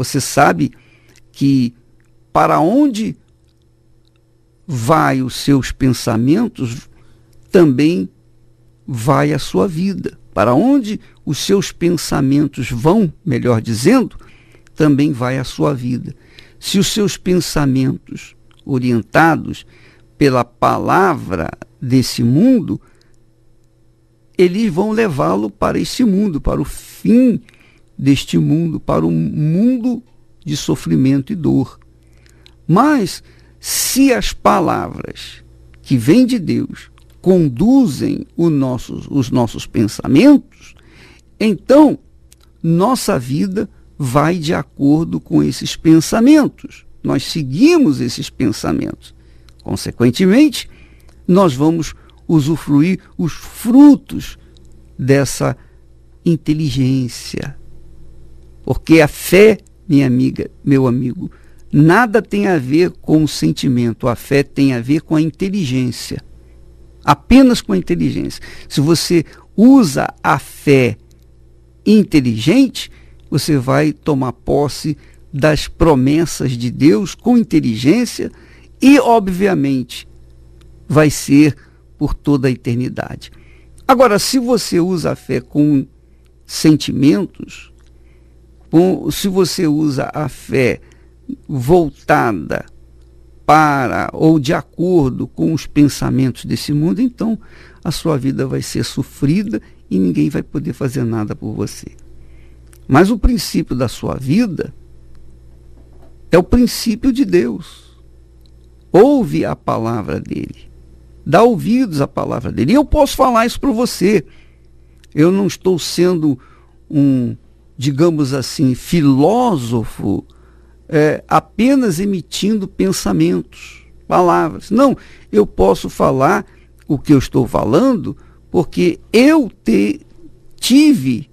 Você sabe que para onde vai os seus pensamentos, também vai a sua vida. Para onde os seus pensamentos vão, melhor dizendo, também vai a sua vida. Se os seus pensamentos orientados pela palavra desse mundo, eles vão levá-lo para esse mundo, para o fim deste mundo para um mundo de sofrimento e dor. Mas se as palavras que vêm de Deus conduzem os nossos pensamentos, então nossa vida vai de acordo com esses pensamentos. Nós seguimos esses pensamentos. Consequentemente, nós vamos usufruir os frutos dessa inteligência, porque a fé, minha amiga, meu amigo, nada tem a ver com o sentimento. A fé tem a ver com a inteligência. Apenas com a inteligência. Se você usa a fé inteligente, você vai tomar posse das promessas de Deus com inteligência e, obviamente, vai ser por toda a eternidade. Agora, se você usa a fé com sentimentos, se você usa a fé voltada para ou de acordo com os pensamentos desse mundo, então a sua vida vai ser sofrida e ninguém vai poder fazer nada por você. Mas o princípio da sua vida é o princípio de Deus. Ouve a palavra dele. Dá ouvidos à palavra dele. E eu posso falar isso para você. Eu não estou sendo um digamos assim, filósofo é, apenas emitindo pensamentos, palavras. Não, eu posso falar o que eu estou falando porque eu te, tive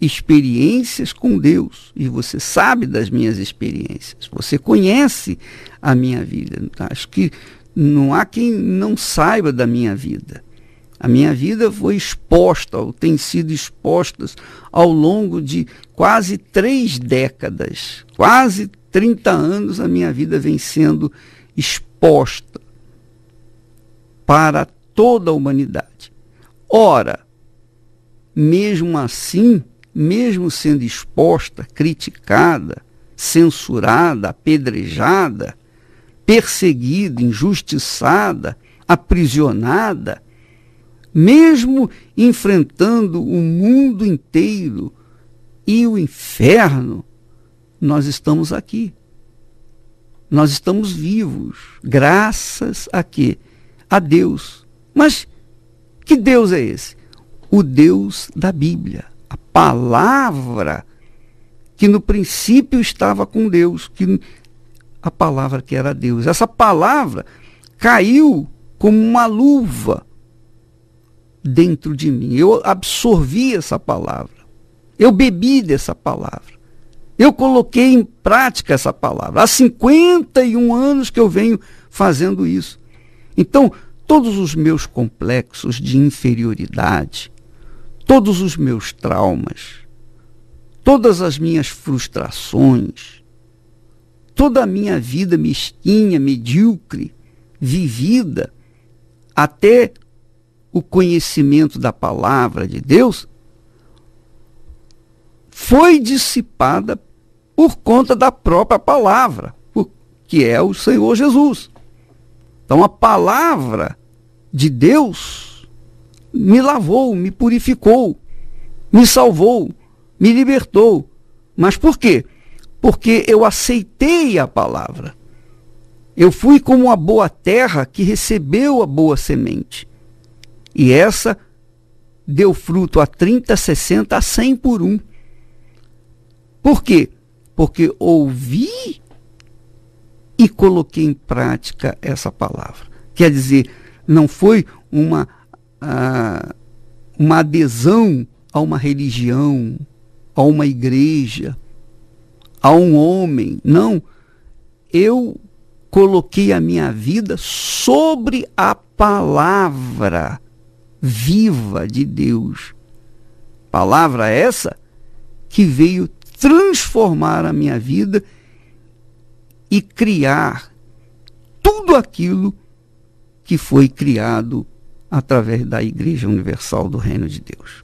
experiências com Deus e você sabe das minhas experiências, você conhece a minha vida. Acho que não há quem não saiba da minha vida. A minha vida foi exposta, ou tem sido exposta, ao longo de quase três décadas, quase 30 anos, a minha vida vem sendo exposta para toda a humanidade. Ora, mesmo assim, mesmo sendo exposta, criticada, censurada, apedrejada, perseguida, injustiçada, aprisionada, mesmo enfrentando o mundo inteiro e o inferno, nós estamos aqui. Nós estamos vivos, graças a quê? A Deus. Mas que Deus é esse? O Deus da Bíblia, a palavra que no princípio estava com Deus, que a palavra que era Deus. Essa palavra caiu como uma luva dentro de mim. Eu absorvi essa palavra. Eu bebi dessa palavra. Eu coloquei em prática essa palavra. Há 51 anos que eu venho fazendo isso. Então, todos os meus complexos de inferioridade, todos os meus traumas, todas as minhas frustrações, toda a minha vida mesquinha, medíocre, vivida até o conhecimento da palavra de Deus foi dissipada por conta da própria palavra, que é o Senhor Jesus. Então a palavra de Deus me lavou, me purificou, me salvou, me libertou. Mas por quê? Porque eu aceitei a palavra. Eu fui como uma boa terra que recebeu a boa semente. E essa deu fruto a 30, 60, a 100 por um. Por quê? Porque ouvi e coloquei em prática essa palavra. Quer dizer, não foi uma, uh, uma adesão a uma religião, a uma igreja, a um homem. Não. Eu coloquei a minha vida sobre a palavra viva de Deus. Palavra essa que veio transformar a minha vida e criar tudo aquilo que foi criado através da Igreja Universal do Reino de Deus.